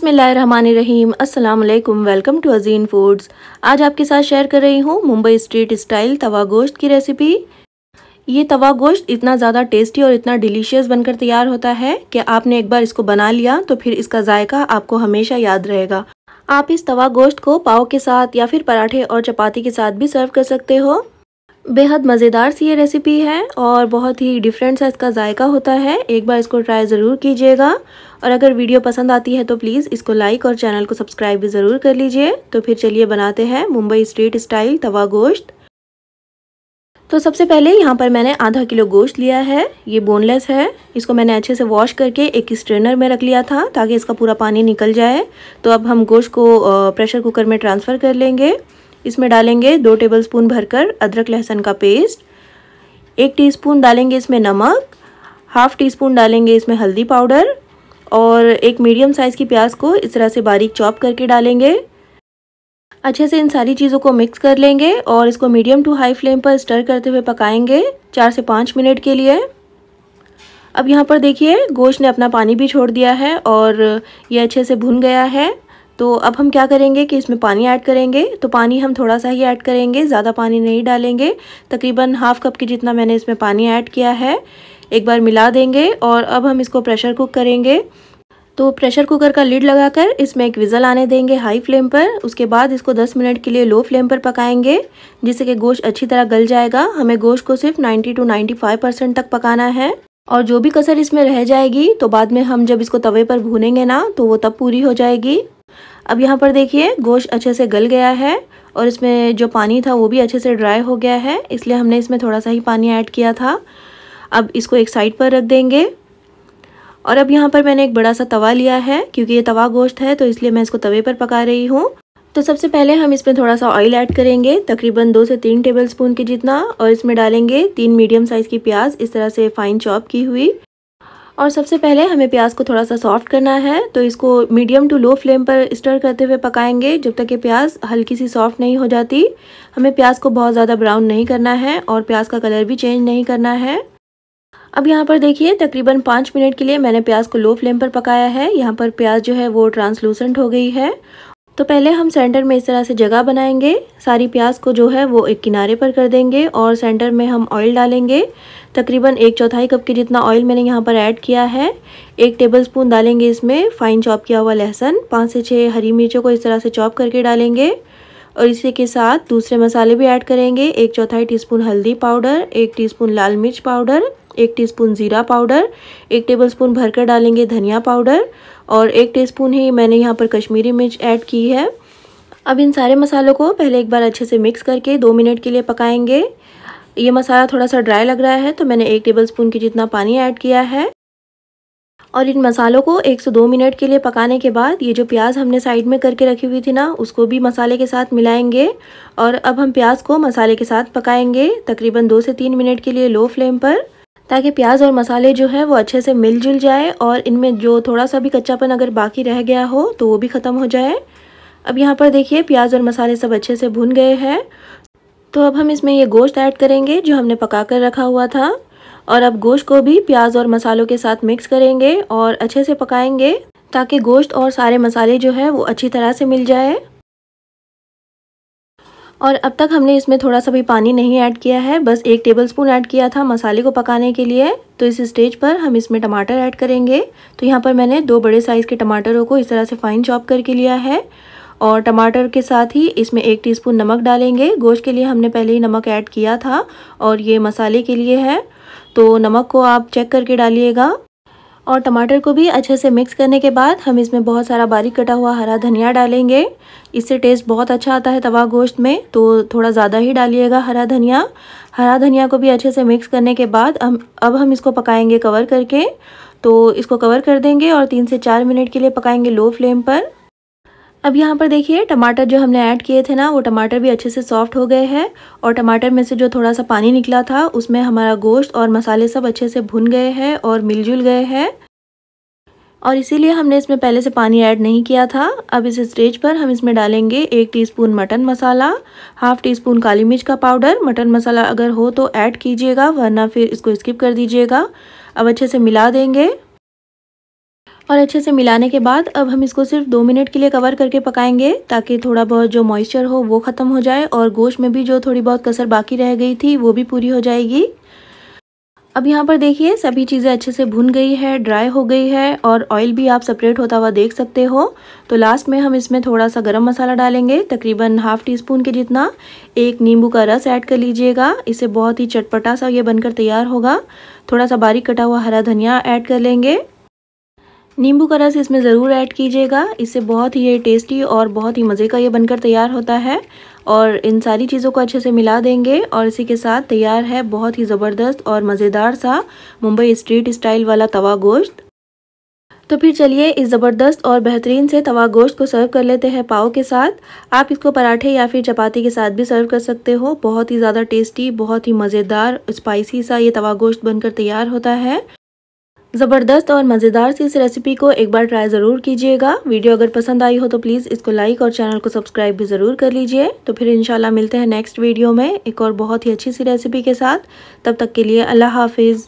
बिसमीम अल्लाम welcome to अजीन foods आज आपके साथ शेयर कर रही हूँ मुंबई स्ट्रीट स्टाइल तवा गोश्त की रेसिपी ये तवा गोश्त इतना ज़्यादा टेस्टी और इतना डिलीशियस बनकर तैयार होता है कि आपने एक बार इसको बना लिया तो फिर इसका जायका आपको हमेशा याद रहेगा आप इस तवा गोश्त को पाव के साथ या फिर पराठे और चपाती के साथ भी सर्व कर सकते हो बेहद मज़ेदार सी ये रेसिपी है और बहुत ही डिफरेंट सा इसका जायका होता है एक बार इसको ट्राई ज़रूर कीजिएगा और अगर वीडियो पसंद आती है तो प्लीज़ इसको लाइक और चैनल को सब्सक्राइब भी ज़रूर कर लीजिए तो फिर चलिए बनाते हैं मुंबई स्ट्रीट स्टाइल तवा गोश्त तो सबसे पहले यहाँ पर मैंने आधा किलो गोश्त लिया है ये बोनलेस है इसको मैंने अच्छे से वॉश करके एक स्ट्रेनर में रख लिया था ताकि इसका पूरा पानी निकल जाए तो अब हम गोश्त को प्रेशर कुकर में ट्रांसफ़र कर लेंगे इसमें डालेंगे दो टेबलस्पून भरकर अदरक लहसुन का पेस्ट एक टीस्पून डालेंगे इसमें नमक हाफ टी स्पून डालेंगे इसमें हल्दी पाउडर और एक मीडियम साइज़ की प्याज को इस तरह से बारीक चॉप करके डालेंगे अच्छे से इन सारी चीज़ों को मिक्स कर लेंगे और इसको मीडियम टू हाई फ्लेम पर स्टर करते हुए पकाएंगे चार से पाँच मिनट के लिए अब यहाँ पर देखिए गोश्त ने अपना पानी भी छोड़ दिया है और ये अच्छे से भुन गया है तो अब हम क्या करेंगे कि इसमें पानी ऐड करेंगे तो पानी हम थोड़ा सा ही ऐड करेंगे ज़्यादा पानी नहीं डालेंगे तकरीबन हाफ़ कप के जितना मैंने इसमें पानी ऐड किया है एक बार मिला देंगे और अब हम इसको प्रेशर कुक करेंगे तो प्रेशर कुकर का लिड लगाकर इसमें एक विज़ल आने देंगे हाई फ्लेम पर उसके बाद इसको 10 मिनट के लिए लो फ्लेम पर पकाएंगे जिससे कि गोश्त अच्छी तरह गल जाएगा हमें गोश्त को सिर्फ 90 टू 95 परसेंट तक पकाना है और जो भी कसर इसमें रह जाएगी तो बाद में हम जब इसको तवे पर भूनेंगे ना तो वो तब पूरी हो जाएगी अब यहाँ पर देखिए गोश्त अच्छे से गल गया है और इसमें जो पानी था वो भी अच्छे से ड्राई हो गया है इसलिए हमने इसमें थोड़ा सा ही पानी ऐड किया था अब इसको एक साइड पर रख देंगे और अब यहाँ पर मैंने एक बड़ा सा तवा लिया है क्योंकि ये तवा गोश्त है तो इसलिए मैं इसको तवे पर पका रही हूँ तो सबसे पहले हम इसमें थोड़ा सा ऑयल ऐड करेंगे तकरीबन दो से तीन टेबल स्पून के जितना और इसमें डालेंगे तीन मीडियम साइज़ की प्याज इस तरह से फ़ाइन चॉप की हुई और सबसे पहले हमें प्याज को थोड़ा सा सॉफ्ट करना है तो इसको मीडियम टू लो फ्लेम पर स्टर करते हुए पकाएंगे जब तक कि प्याज हल्की सी सॉफ्ट नहीं हो जाती हमें प्याज को बहुत ज़्यादा ब्राउन नहीं करना है और प्याज का कलर भी चेंज नहीं करना है अब यहाँ पर देखिए तकरीबन पाँच मिनट के लिए मैंने प्याज को लो फ्लेम पर पकाया है यहाँ पर प्याज जो है वो ट्रांसलूसेंट हो गई है तो पहले हम सेंटर में इस तरह से जगह बनाएंगे सारी प्याज को जो है वो एक किनारे पर कर देंगे और सेंटर में हम ऑयल डालेंगे तकरीबन एक चौथाई कप के जितना ऑयल मैंने यहाँ पर ऐड किया है एक टेबल स्पून डालेंगे इसमें फ़ाइन चॉप किया हुआ लहसन पाँच से छः हरी मिर्चों को इस तरह से चॉप करके डालेंगे और इसी के साथ दूसरे मसाले भी ऐड करेंगे एक चौथाई टीस्पून हल्दी पाउडर एक टीस्पून लाल मिर्च पाउडर एक टीस्पून ज़ीरा पाउडर एक टेबलस्पून भरकर डालेंगे धनिया पाउडर और एक टीस्पून ही मैंने यहाँ पर कश्मीरी मिर्च ऐड की है अब इन सारे मसालों को पहले एक बार अच्छे से मिक्स करके दो मिनट के लिए पकाएंगे ये मसाला थोड़ा सा ड्राई लग रहा है तो मैंने एक टेबल के जितना पानी ऐड किया है और इन मसालों को एक से दो मिनट के लिए पकाने के बाद ये जो प्याज हमने साइड में करके रखी हुई थी ना उसको भी मसाले के साथ मिलाएंगे और अब हम प्याज को मसाले के साथ पकाएंगे तकरीबन दो से तीन मिनट के लिए लो फ्लेम पर ताकि प्याज और मसाले जो है वो अच्छे से मिलजुल जाए और इनमें जो थोड़ा सा भी कच्चापन अगर बाकी रह गया हो तो वो भी ख़त्म हो जाए अब यहाँ पर देखिए प्याज और मसाले सब अच्छे से भुन गए हैं तो अब हम इसमें ये गोश्त ऐड करेंगे जो हमने पका कर रखा हुआ था और अब गोश्त को भी प्याज और मसालों के साथ मिक्स करेंगे और अच्छे से पकाएंगे ताकि गोश्त और सारे मसाले जो है वो अच्छी तरह से मिल जाए और अब तक हमने इसमें थोड़ा सा भी पानी नहीं ऐड किया है बस एक टेबल स्पून ऐड किया था मसाले को पकाने के लिए तो इस स्टेज पर हम इसमें टमाटर ऐड करेंगे तो यहाँ पर मैंने दो बड़े साइज़ के टमाटरों को इस तरह से फाइन चॉप करके लिया है और टमाटर के साथ ही इसमें एक टीस्पून नमक डालेंगे गोश्त के लिए हमने पहले ही नमक ऐड किया था और ये मसाले के लिए है तो नमक को आप चेक करके डालिएगा और टमाटर को भी अच्छे से मिक्स करने के बाद हम इसमें बहुत सारा बारीक कटा हुआ हरा धनिया डालेंगे इससे टेस्ट बहुत अच्छा आता है तवा गोश्त में तो थोड़ा ज़्यादा ही डालिएगा हरा धनिया हरा धनिया को भी अच्छे से मिक्स करने के बाद हम अब हम इसको पकाएंगे कवर करके तो इसको कवर कर देंगे और तीन से चार मिनट के लिए पकाएंगे लो फ्लेम पर अब यहाँ पर देखिए टमाटर जो हमने ऐड किए थे ना वो टमाटर भी अच्छे से सॉफ्ट हो गए हैं और टमाटर में से जो थोड़ा सा पानी निकला था उसमें हमारा गोश्त और मसाले सब अच्छे से भुन गए हैं और मिलजुल गए हैं और इसीलिए हमने इसमें पहले से पानी ऐड नहीं किया था अब इस स्टेज पर हम इसमें डालेंगे एक teaspoon mutton masala half teaspoon काली मिर्च का पाउडर मटन मसाला अगर हो तो ऐड कीजिएगा वरना फिर इसको स्किप कर दीजिएगा अब अच्छे से मिला देंगे और अच्छे से मिलाने के बाद अब हम इसको सिर्फ दो मिनट के लिए कवर करके पकाएंगे ताकि थोड़ा बहुत जो मॉइस्चर हो वो ख़त्म हो जाए और गोश्त में भी जो थोड़ी बहुत कसर बाकी रह गई थी वो भी पूरी हो जाएगी अब यहाँ पर देखिए सभी चीज़ें अच्छे से भुन गई है ड्राई हो गई है और ऑयल भी आप सेपरेट होता हुआ देख सकते हो तो लास्ट में हम इसमें थोड़ा सा गरम मसाला डालेंगे तकरीबन हाफ़ टी स्पून के जितना एक नींबू का रस ऐड कर लीजिएगा इसे बहुत ही चटपटा सा ये बनकर तैयार होगा थोड़ा सा बारीक कटा हुआ हरा धनिया ऐड कर लेंगे नींबू का रस इसमें ज़रूर ऐड कीजिएगा इससे बहुत ही ये टेस्टी और बहुत ही मज़े का ये बनकर तैयार होता है और इन सारी चीज़ों को अच्छे से मिला देंगे और इसी के साथ तैयार है बहुत ही ज़बरदस्त और मज़ेदार सा मुंबई स्ट्रीट स्टाइल वाला तवा गोश्त तो फिर चलिए इस ज़बरदस्त और बेहतरीन से तवा गोश्त को सर्व कर लेते हैं पाव के साथ आप इसको पराठे या फिर चपाती के साथ भी सर्व कर सकते हो बहुत ही ज़्यादा टेस्टी बहुत ही मज़ेदार स्पाइसी सा ये तवा गोश्त बनकर तैयार होता है ज़बरदस्त और मज़ेदार सी इस रेसिपी को एक बार ट्राई ज़रूर कीजिएगा वीडियो अगर पसंद आई हो तो प्लीज़ इसको लाइक और चैनल को सब्सक्राइब भी ज़रूर कर लीजिए तो फिर इंशाल्लाह मिलते हैं नेक्स्ट वीडियो में एक और बहुत ही अच्छी सी रेसिपी के साथ तब तक के लिए अल्लाह हाफिज़